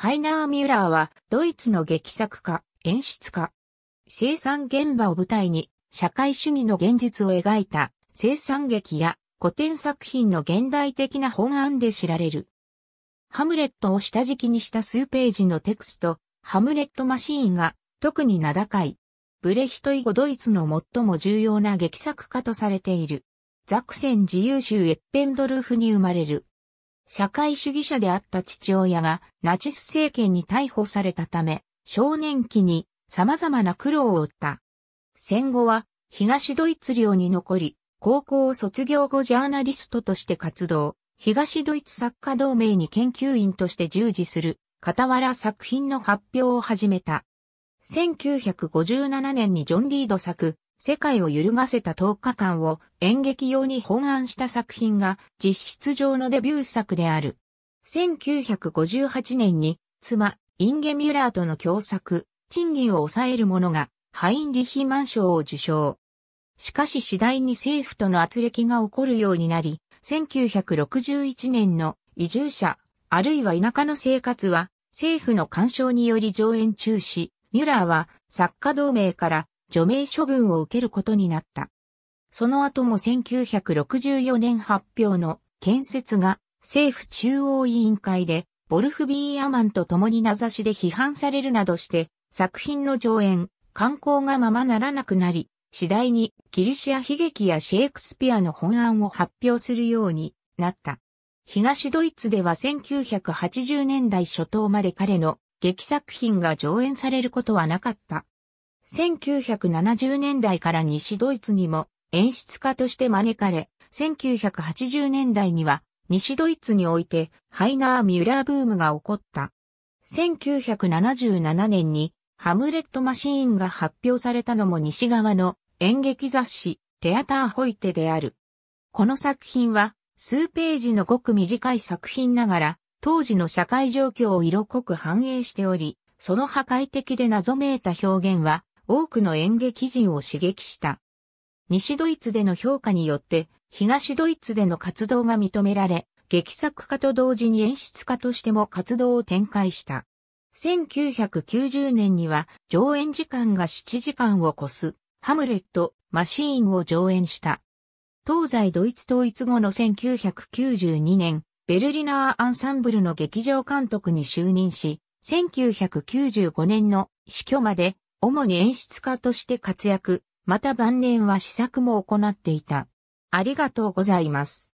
ハイナー・ミュラーは、ドイツの劇作家、演出家。生産現場を舞台に、社会主義の現実を描いた、生産劇や古典作品の現代的な本案で知られる。ハムレットを下敷きにした数ページのテクスト、ハムレットマシーンが、特に名高い。ブレヒト以後ドイツの最も重要な劇作家とされている。ザクセン自由州エッペンドルフに生まれる。社会主義者であった父親がナチス政権に逮捕されたため、少年期に様々な苦労を負った。戦後は東ドイツ領に残り、高校を卒業後ジャーナリストとして活動、東ドイツ作家同盟に研究員として従事する、傍ら作品の発表を始めた。1957年にジョン・リード作、世界を揺るがせた10日間を演劇用に本案した作品が実質上のデビュー作である。1958年に妻、インゲミュラーとの共作、賃金を抑える者がハインリヒマン賞を受賞。しかし次第に政府との圧力が起こるようになり、1961年の移住者、あるいは田舎の生活は政府の干渉により上演中止、ミュラーは作家同盟から除名処分を受けることになった。その後も1964年発表の建設が政府中央委員会でボルフ・ビーアマンと共に名指しで批判されるなどして作品の上演、観光がままならなくなり、次第にギリシア悲劇やシェイクスピアの本案を発表するようになった。東ドイツでは1980年代初頭まで彼の劇作品が上演されることはなかった。1970年代から西ドイツにも演出家として招かれ、1980年代には西ドイツにおいてハイナー・ミュラーブームが起こった。1977年にハムレット・マシーンが発表されたのも西側の演劇雑誌テアター・ホイテである。この作品は数ページのごく短い作品ながら当時の社会状況を色濃く反映しており、その破壊的で謎めいた表現は多くの演劇人を刺激した。西ドイツでの評価によって、東ドイツでの活動が認められ、劇作家と同時に演出家としても活動を展開した。1990年には上演時間が7時間を超すハムレット・マシーンを上演した。東西ドイツ統一後の1992年、ベルリナーアンサンブルの劇場監督に就任し、1995年の死去まで主に演出家として活躍、また晩年は試作も行っていた。ありがとうございます。